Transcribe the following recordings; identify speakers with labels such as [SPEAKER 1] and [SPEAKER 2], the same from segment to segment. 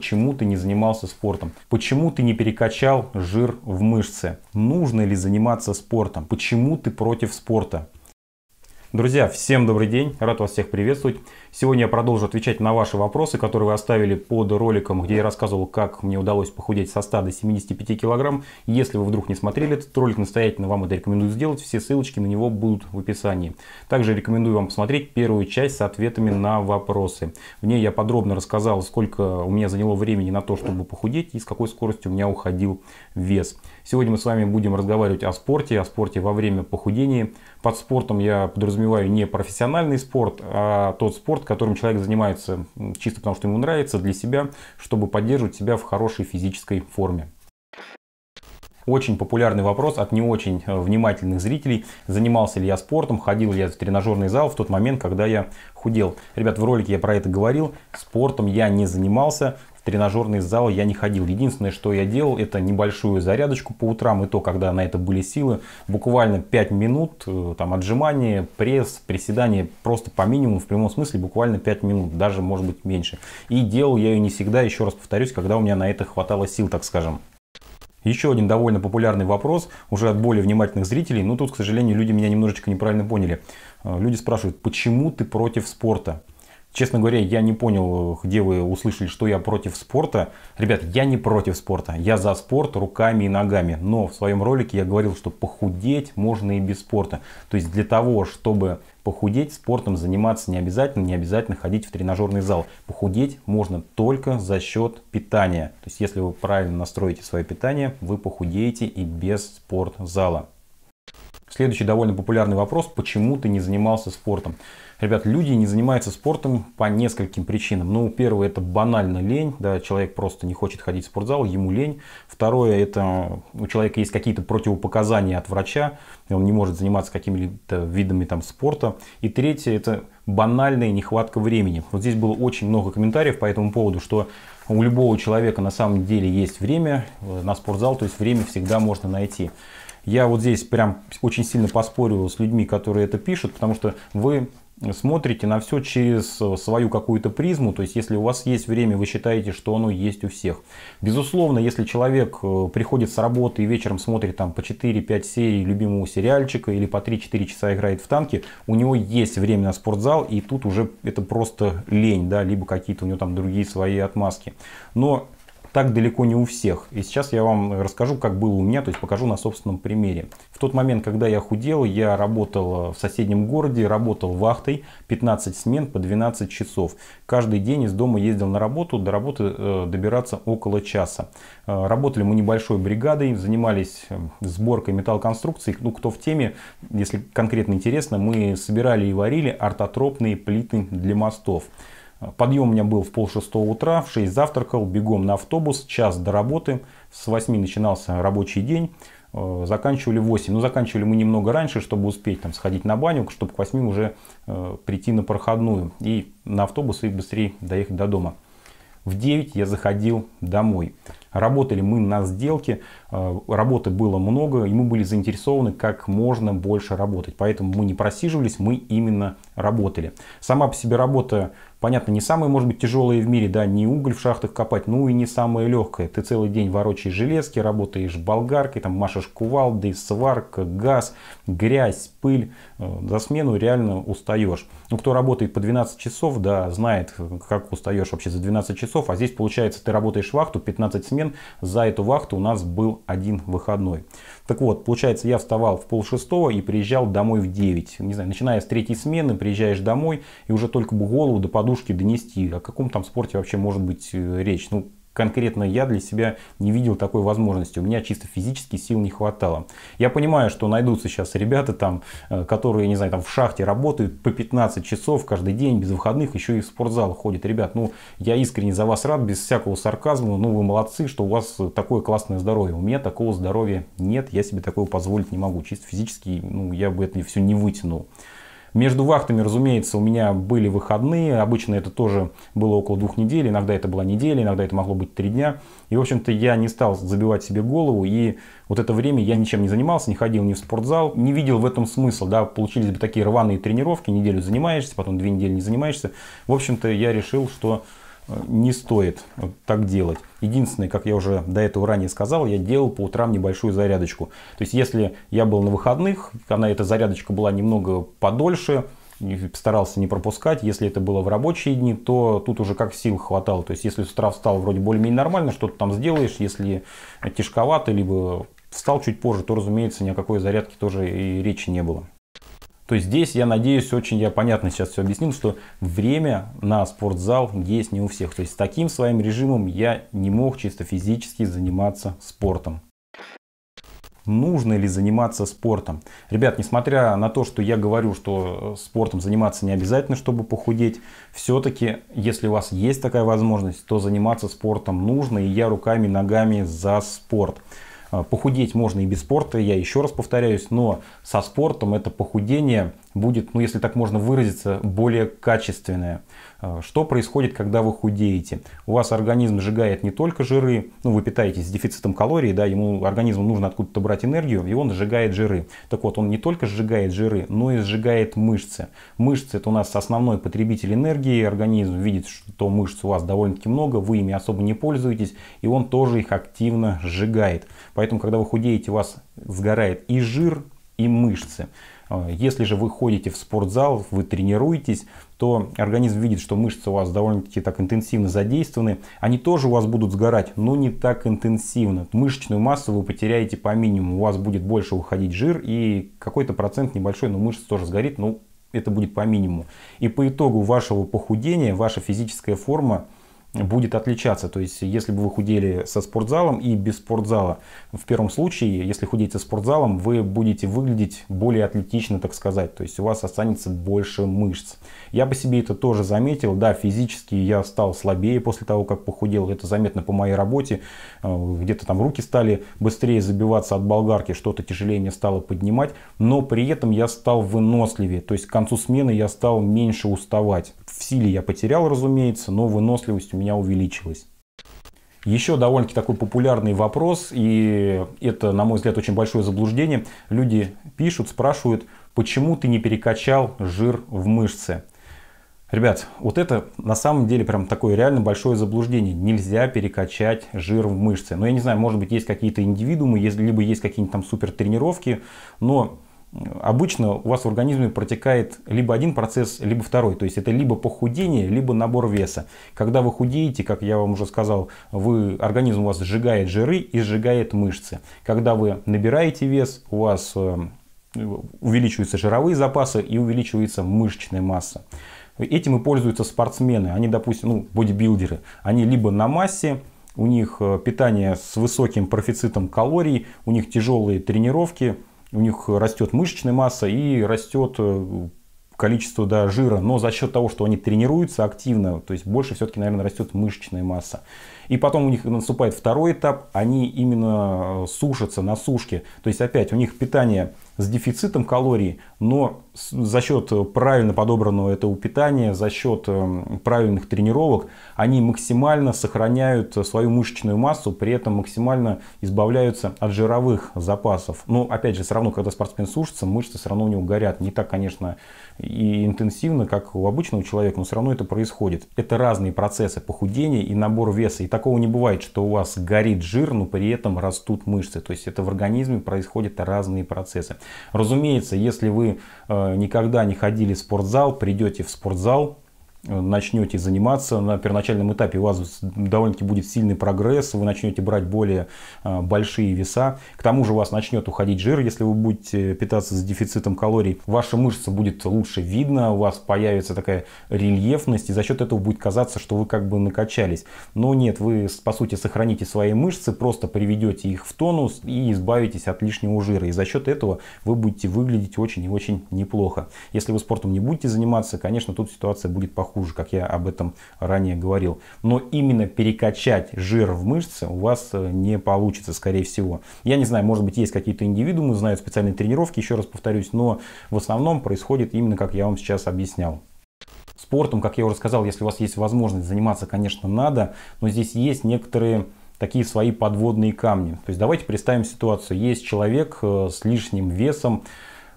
[SPEAKER 1] почему ты не занимался спортом, почему ты не перекачал жир в мышцы, нужно ли заниматься спортом, почему ты против спорта. Друзья, всем добрый день, рад вас всех приветствовать. Сегодня я продолжу отвечать на ваши вопросы, которые вы оставили под роликом, где я рассказывал, как мне удалось похудеть со 100 до 75 килограмм. Если вы вдруг не смотрели этот ролик, настоятельно вам это рекомендую сделать, все ссылочки на него будут в описании. Также рекомендую вам посмотреть первую часть с ответами на вопросы. В ней я подробно рассказал, сколько у меня заняло времени на то, чтобы похудеть и с какой скоростью у меня уходил вес. Сегодня мы с вами будем разговаривать о спорте, о спорте во время похудения, под спортом я подразумеваю не профессиональный спорт, а тот спорт, которым человек занимается чисто потому, что ему нравится, для себя, чтобы поддерживать себя в хорошей физической форме. Очень популярный вопрос от не очень э, внимательных зрителей. Занимался ли я спортом, ходил ли я в тренажерный зал в тот момент, когда я худел. Ребят, в ролике я про это говорил. Спортом я не занимался в тренажерный зал я не ходил. Единственное, что я делал, это небольшую зарядочку по утрам, и то, когда на это были силы, буквально 5 минут, э, там отжимания, пресс, приседания, просто по минимуму, в прямом смысле, буквально 5 минут, даже может быть меньше. И делал я ее не всегда, еще раз повторюсь, когда у меня на это хватало сил, так скажем. Еще один довольно популярный вопрос, уже от более внимательных зрителей, но ну, тут, к сожалению, люди меня немножечко неправильно поняли. Э, люди спрашивают, почему ты против спорта? Честно говоря, я не понял, где вы услышали, что я против спорта. Ребят, я не против спорта. Я за спорт руками и ногами. Но в своем ролике я говорил, что похудеть можно и без спорта. То есть для того, чтобы похудеть, спортом заниматься не обязательно, не обязательно ходить в тренажерный зал. Похудеть можно только за счет питания. То есть если вы правильно настроите свое питание, вы похудеете и без спортзала. Следующий довольно популярный вопрос, почему ты не занимался спортом? Ребят, люди не занимаются спортом по нескольким причинам. Ну, первое, это банально лень, да, человек просто не хочет ходить в спортзал, ему лень. Второе, это у человека есть какие-то противопоказания от врача, он не может заниматься какими-то видами там спорта. И третье, это банальная нехватка времени. Вот здесь было очень много комментариев по этому поводу, что у любого человека на самом деле есть время э, на спортзал, то есть время всегда можно найти. Я вот здесь прям очень сильно поспорил с людьми, которые это пишут, потому что вы смотрите на все через э, свою какую-то призму, то есть если у вас есть время, вы считаете, что оно есть у всех. Безусловно, если человек э, приходит с работы и вечером смотрит там по 4-5 серий любимого сериальчика или по 3-4 часа играет в танки, у него есть время на спортзал, и тут уже это просто лень, да, либо какие-то у него там другие свои отмазки. Но так далеко не у всех. И сейчас я вам расскажу, как было у меня, то есть покажу на собственном примере. В тот момент, когда я худел, я работал э, в соседнем городе, работал вахтой 15 смен по 12 часов. Каждый день из дома ездил на работу, до работы э, добираться около часа. Э, работали мы небольшой бригадой, занимались сборкой металлоконструкций. Ну, кто в теме, если конкретно интересно, мы собирали и варили ортотропные плиты для мостов. Подъем у меня был в пол шестого утра, в шесть завтракал, бегом на автобус, час до работы, с восьми начинался рабочий день, э, заканчивали в 8. Но ну, заканчивали мы немного раньше, чтобы успеть там сходить на баню, чтобы к 8 уже э, прийти на проходную и на автобус и быстрее доехать до дома. В девять я заходил домой. Работали мы на сделке, э, работы было много, и мы были заинтересованы как можно больше работать. Поэтому мы не просиживались, мы именно работали. Сама по себе работа, понятно, не самая, может быть, тяжелая в мире, да, не уголь в шахтах копать, ну и не самая легкая. Ты целый день ворочаешь железки, работаешь болгаркой, там машешь кувалды, сварка, газ, грязь, пыль. Э, за смену реально устаешь. Ну, кто работает по 12 часов, да, знает, как устаешь вообще за 12 часов, а здесь, получается, ты работаешь вахту 15 смен, смен. За эту вахту у нас был один выходной. Так вот, получается, я вставал в пол шестого и приезжал домой в 9. Не знаю, начиная с третьей смены, приезжаешь домой, и уже только бы голову до подушки донести. О каком там спорте вообще может быть э, речь? Ну, конкретно я для себя не видел такой возможности. У меня чисто физически сил не хватало. Я понимаю, что найдутся сейчас ребята, там, э, которые, не знаю, там в шахте работают по 15 часов каждый день, без выходных, еще и в спортзал ходят. Ребят, ну, я искренне за вас рад, без всякого сарказма. Ну, вы молодцы, что у вас такое классное здоровье. У меня такого здоровья нет, я себе такого позволить не могу. Чисто физически, ну, я бы это все не вытянул. Между вахтами, разумеется, у меня были выходные. Обычно это тоже было около двух недель. Иногда это была неделя, иногда это могло быть три дня. И, в общем-то, я не стал забивать себе голову. И вот это время я ничем не занимался, не ходил ни в спортзал. Не видел в этом смысла. Да, получились бы такие рваные тренировки. Неделю занимаешься, потом две недели не занимаешься. В общем-то, я решил, что не стоит так делать. Единственное, как я уже до этого ранее сказал, я делал по утрам небольшую зарядочку. То есть, если я был на выходных, она эта зарядочка была немного подольше, старался не пропускать. Если это было в рабочие дни, то тут уже как сил хватало. То есть, если с утра встал, вроде более-менее нормально, что-то там сделаешь. Если тяжковато, либо встал чуть позже, то, разумеется, ни о какой зарядке тоже и речи не было то здесь, я надеюсь, очень я понятно сейчас все объяснил, что время на спортзал есть не у всех. То есть с таким своим режимом я не мог чисто физически заниматься спортом нужно ли заниматься спортом. Ребят, несмотря на то, что я говорю, что э, спортом заниматься не обязательно, чтобы похудеть, все-таки, если у вас есть такая возможность, то заниматься спортом нужно, и я руками и ногами за спорт. Э, похудеть можно и без спорта, я еще раз повторяюсь, но со спортом это похудение будет, ну если так можно выразиться, более качественное. А, что происходит, когда вы худеете? У вас организм сжигает не только жиры, ну вы питаетесь с дефицитом калорий, да, ему организму нужно откуда-то брать энергию, и он сжигает жиры. Так вот, он не только сжигает жиры, но и сжигает мышцы. Мышцы это у нас основной потребитель энергии, организм видит, что мышц у вас довольно-таки много, вы ими особо не пользуетесь, и он тоже их активно сжигает. Поэтому, когда вы худеете, у вас сгорает и жир, и мышцы. Э, если же вы ходите в спортзал, вы тренируетесь, то организм видит, что мышцы у вас довольно-таки так интенсивно задействованы. Они тоже у вас будут сгорать, но не так интенсивно. Мышечную массу вы потеряете по минимуму, у вас будет больше уходить жир и какой-то процент небольшой, но мышцы тоже сгорит, но это будет по минимуму. И по итогу вашего похудения, ваша физическая форма – будет отличаться. То есть, если бы вы худели со спортзалом и без спортзала, в первом случае, если худеть со спортзалом, вы будете выглядеть более атлетично, так сказать. То есть, у вас останется больше мышц. Я бы себе это тоже заметил. Да, физически я стал слабее после того, как похудел. Это заметно по моей работе. Э, где-то там руки стали быстрее забиваться от болгарки, что-то тяжелее мне стало поднимать. Но при этом я стал выносливее. То есть, к концу смены я стал меньше уставать. В силе я потерял, разумеется, но выносливость у меня увеличилась. Еще довольно-таки такой популярный вопрос, и это, на мой взгляд, очень большое заблуждение. Люди пишут, спрашивают, почему ты не перекачал жир в мышцы? Ребят, вот это на самом деле прям такое реально большое заблуждение. Нельзя перекачать жир в мышцы. Но ну, я не знаю, может быть есть какие-то индивидуумы, либо есть какие-нибудь там супер тренировки, но обычно у вас в организме протекает либо один процесс, либо второй. То есть это либо похудение, либо набор веса. Когда вы худеете, как я вам уже сказал, вы, организм у вас сжигает жиры и сжигает мышцы. Когда вы набираете вес, у вас э, увеличиваются жировые запасы и увеличивается мышечная масса. Этим и пользуются спортсмены. Они, допустим, ну, бодибилдеры. Они либо на массе, у них э, питание с высоким профицитом калорий, у них тяжелые тренировки – у них растет мышечная масса и растет э, количеству да, жира, но за счет того, что они тренируются активно, то есть больше все-таки, наверное, растет мышечная масса. И потом у них наступает второй этап, они именно э, сушатся на сушке. То есть опять у них питание с дефицитом калорий, но за счет э, правильно подобранного этого питания, за счет э, правильных тренировок, они максимально сохраняют свою мышечную массу, при этом максимально избавляются от жировых запасов. Но ну, опять же, все равно, когда спортсмен сушится, мышцы все равно у него горят. Не так, конечно, и интенсивно, как у обычного человека, но все равно это происходит. Это разные процессы похудения и набор веса. И такого не бывает, что у вас горит жир, но при этом растут мышцы. То есть это в организме происходят разные процессы. Разумеется, если вы э, никогда не ходили в спортзал, придете в спортзал, начнете заниматься, на первоначальном этапе у вас довольно-таки будет сильный прогресс, вы начнете брать более э, большие веса, к тому же у вас начнет уходить жир, если вы будете питаться с дефицитом калорий, ваша мышца будет лучше видно, у вас появится такая рельефность, и за счет этого будет казаться, что вы как бы накачались. Но нет, вы по сути сохраните свои мышцы, просто приведете их в тонус и избавитесь от лишнего жира, и за счет этого вы будете выглядеть очень и очень неплохо. Если вы спортом не будете заниматься, конечно, тут ситуация будет похожа похуже, как я об этом ранее говорил. Но именно перекачать жир в мышцы у вас э, не получится, скорее всего. Я не знаю, может быть, есть какие-то индивидуумы, знают специальные тренировки, еще раз повторюсь, но в основном происходит именно, как я вам сейчас объяснял. Спортом, как я уже сказал, если у вас есть возможность заниматься, конечно, надо, но здесь есть некоторые такие свои подводные камни. То есть давайте представим ситуацию. Есть человек э, с лишним весом,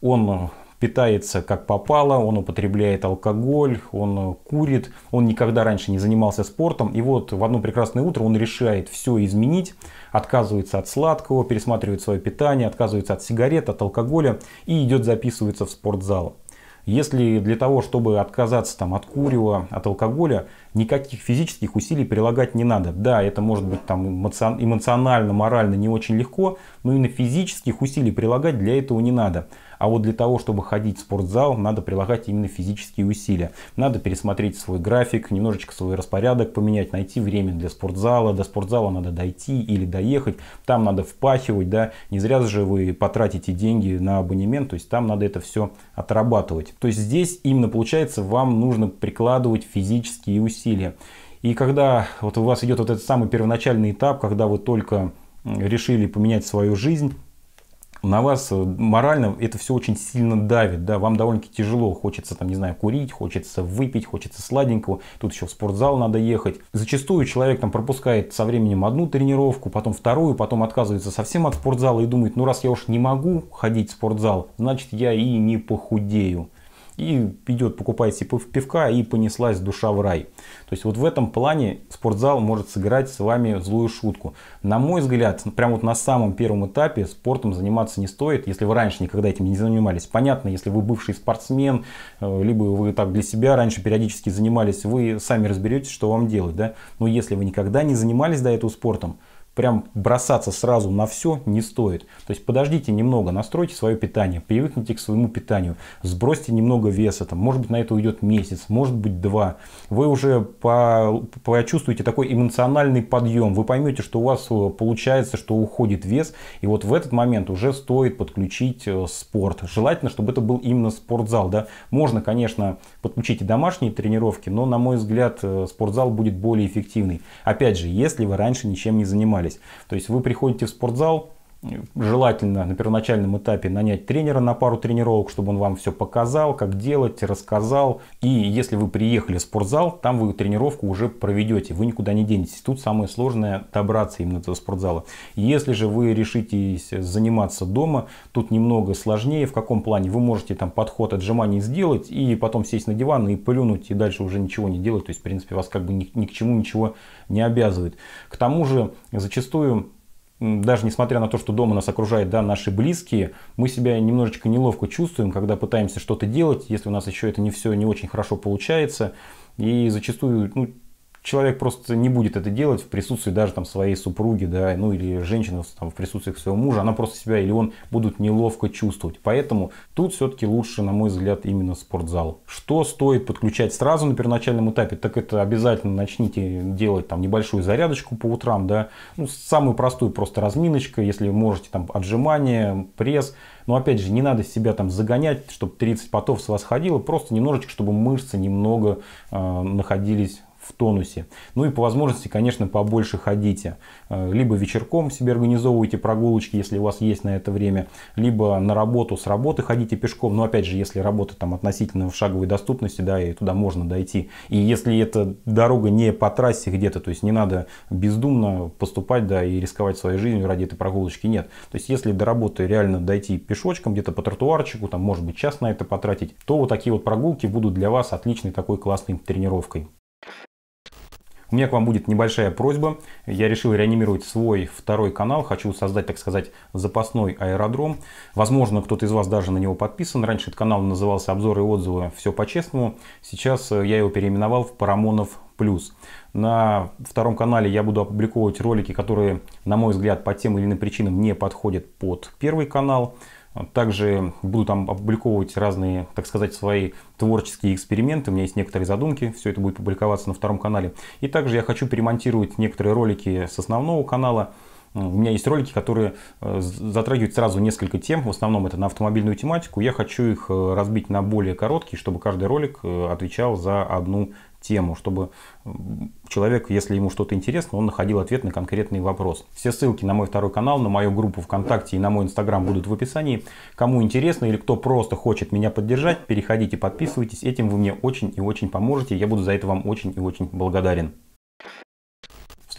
[SPEAKER 1] он питается как попало, он употребляет алкоголь, он э, курит, он никогда раньше не занимался спортом. И вот в одно прекрасное утро он решает все изменить, отказывается от сладкого, пересматривает свое питание, отказывается от сигарет, от алкоголя и идет записывается в спортзал. Если для того, чтобы отказаться там, от курева, от алкоголя, никаких физических усилий прилагать не надо. Да, это может быть там, эмоционально, морально не очень легко, но и на физических усилий прилагать для этого не надо. А вот для того, чтобы ходить в спортзал, надо прилагать именно физические усилия. Надо пересмотреть свой график, немножечко свой распорядок поменять, найти время для спортзала. До спортзала надо дойти или доехать. Там надо впахивать, да. Не зря же вы потратите деньги на абонемент, то есть там надо это все отрабатывать. То есть здесь именно получается вам нужно прикладывать физические усилия. И когда вот у вас идет вот этот самый первоначальный этап, когда вы только решили поменять свою жизнь, на вас э, морально это все очень сильно давит, да, вам довольно-таки тяжело, хочется там, не знаю, курить, хочется выпить, хочется сладенького, тут еще в спортзал надо ехать. Зачастую человек там пропускает со временем одну тренировку, потом вторую, потом отказывается совсем от спортзала и думает, ну раз я уж не могу ходить в спортзал, значит я и не похудею и идет покупать себе пивка и понеслась душа в рай. То есть вот в этом плане спортзал может сыграть с вами злую шутку. На мой взгляд, прямо вот на самом первом этапе спортом заниматься не стоит, если вы раньше никогда этим не занимались. Понятно, если вы бывший спортсмен, э, либо вы так для себя раньше периодически занимались, вы сами разберетесь, что вам делать. Да? Но если вы никогда не занимались до этого спортом, прям бросаться сразу на все не стоит. То есть подождите немного, настройте свое питание, привыкните к своему питанию, сбросьте немного веса, там, может быть на это уйдет месяц, может быть два. Вы уже по, почувствуете такой эмоциональный подъем, вы поймете, что у вас э, получается, что уходит вес, и вот в этот момент уже стоит подключить э, спорт. Желательно, чтобы это был именно спортзал. Да? Можно, конечно, подключить и домашние тренировки, но, на мой взгляд, э, спортзал будет более эффективный. Опять же, если вы раньше ничем не занимались, занимались. То есть вы приходите в спортзал, Желательно на первоначальном этапе нанять тренера на пару тренировок, чтобы он вам все показал, как делать, рассказал. И если вы приехали в спортзал, там вы тренировку уже проведете, вы никуда не денетесь. Тут самое сложное добраться именно до спортзала. Если же вы решитесь заниматься дома, тут немного сложнее. В каком плане? Вы можете там подход отжиманий сделать и потом сесть на диван и плюнуть, и дальше уже ничего не делать. То есть, в принципе, вас как бы ни, ни к чему ничего не обязывает. К тому же, зачастую даже несмотря на то, что дома нас окружают да, наши близкие, мы себя немножечко неловко чувствуем, когда пытаемся что-то делать, если у нас еще это не все не очень хорошо получается. И зачастую ну, человек просто не будет это делать в присутствии даже там своей супруги, да, ну или женщины там, в присутствии своего мужа, она просто себя или он будут неловко чувствовать. Поэтому тут все-таки лучше, на мой взгляд, именно спортзал. Что стоит подключать сразу на первоначальном этапе, так это обязательно начните делать там небольшую зарядочку по утрам, да, ну самую простую просто разминочка, если можете там отжимания, пресс, но опять же, не надо себя там загонять, чтобы 30 потов с вас ходило, просто немножечко, чтобы мышцы немного э, находились в тонусе. Ну и по возможности, конечно, побольше ходите. Э, либо вечерком себе организовывайте прогулочки, если у вас есть на это время, либо на работу с работы ходите пешком. Но опять же, если работа там относительно в шаговой доступности, да, и туда можно дойти. И если эта дорога не по трассе где-то, то есть не надо бездумно поступать, да, и рисковать своей жизнью ради этой прогулочки, нет. То есть если до работы реально дойти пешочком, где-то по тротуарчику, там может быть час на это потратить, то вот такие вот прогулки будут для вас отличной такой классной тренировкой. У меня к вам будет небольшая просьба. Я решил реанимировать свой второй канал. Хочу создать, так сказать, запасной аэродром. Возможно, кто-то из вас даже на него подписан. Раньше этот канал назывался «Обзоры и отзывы. Все по-честному». Сейчас э, я его переименовал в «Парамонов плюс». На втором канале я буду опубликовывать ролики, которые, на мой взгляд, по тем или иным причинам не подходят под первый канал. Также буду там опубликовывать разные, так сказать, свои творческие эксперименты. У меня есть некоторые задумки. Все это будет публиковаться на втором канале. И также я хочу перемонтировать некоторые ролики с основного канала. У меня есть ролики, которые э, затрагивают сразу несколько тем. В основном это на автомобильную тематику. Я хочу их э, разбить на более короткие, чтобы каждый ролик э, отвечал за одну тему, чтобы человек, если ему что-то интересно, он находил ответ на конкретный вопрос. Все ссылки на мой второй канал, на мою группу ВКонтакте и на мой Инстаграм будут в описании. Кому интересно или кто просто хочет меня поддержать, переходите, подписывайтесь. Этим вы мне очень и очень поможете. Я буду за это вам очень и очень благодарен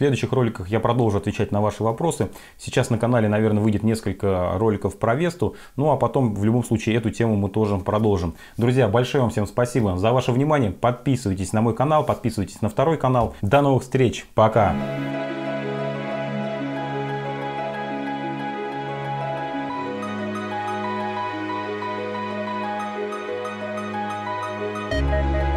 [SPEAKER 1] следующих роликах я продолжу отвечать на ваши вопросы. Сейчас на канале, наверное, выйдет несколько роликов про Весту. Ну а потом, в любом случае, эту тему мы тоже продолжим. Друзья, большое вам всем спасибо за ваше внимание. Подписывайтесь на мой канал, подписывайтесь на второй канал. До новых встреч. Пока. Thank you.